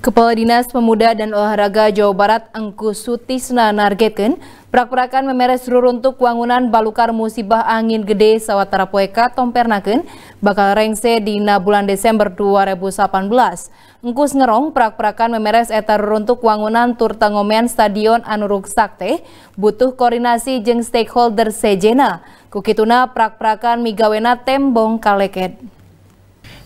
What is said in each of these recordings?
Kepala Dinas Pemuda dan Olahraga Jawa Barat Engku Sutisna nargetkan prak-prakan memeres untuk wangunan balukar musibah angin gede sawatara poeka tompernaken bakal rengse di bulan Desember 2018. Engkus ngerong prak-prakan memeres eta runtuk wangunan turtangomen stadion anuruk sakte butuh koordinasi jeng stakeholder sejena. Kukituna prak-prakan migawena tembong kaleket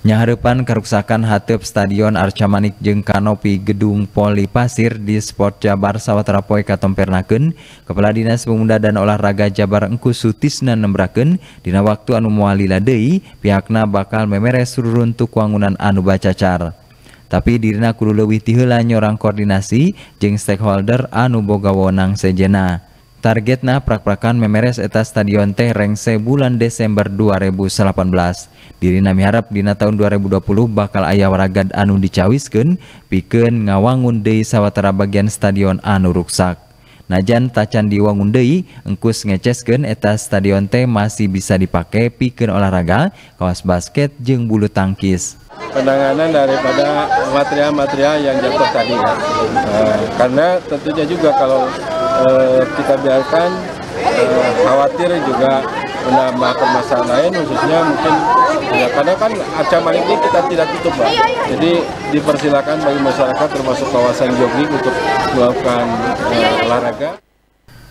nyaharepan kerusakan hatep Stadion Arcamanik jeung kanopi Gedung Poli Pasir di Sport Jabar Sawaterapoe katompernakeun Kepala Dinas Pemuda dan Olahraga Jabar Engku Sutisna Nembraken, dina waktu anu moalila deui pihakna bakal memeres suruntuk wangunan anu bacacar tapi dirina kudu leuwih ti nyorang koordinasi jeung stakeholder anu boga wonang sejena. Targetnya prak-prakan memeres eta stadion teh rengse bulan Desember 2018. Diri Nami harap dina tahun 2020 bakal ayah waragad anu dicawisken piken ngawangun dei sawatara bagian stadion anu ruksak. Najan tacan diwangun dei engkus ngecesken eta stadion teh masih bisa dipake piken olahraga, kawas basket jeng bulu tangkis. Penanganan daripada material-material yang jatuh tadi eh, karena tentunya juga kalau eh, kita biarkan eh, khawatir juga menambah permasalahan lain khususnya mungkin ya karena kan ancaman ini kita tidak tutup pak jadi dipersilakan bagi masyarakat termasuk kawasan jogging untuk melakukan eh, olahraga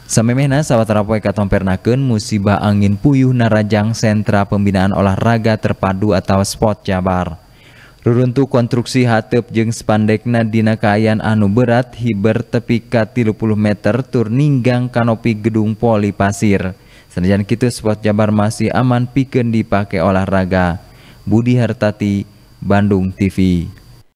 Samemehna sawatarapoe katompernakeun musibah angin puyuh narajang sentra pembinaan olahraga terpadu atau spot Jabar. Ruruntu konstruksi hatep jeng spandekna dina kaayaan anu berat hiber ka 30 meter tur ninggang kanopi gedung poli pasir Senajan kitu spot Jabar masih aman piken dipake olahraga Budi Hartati Bandung TV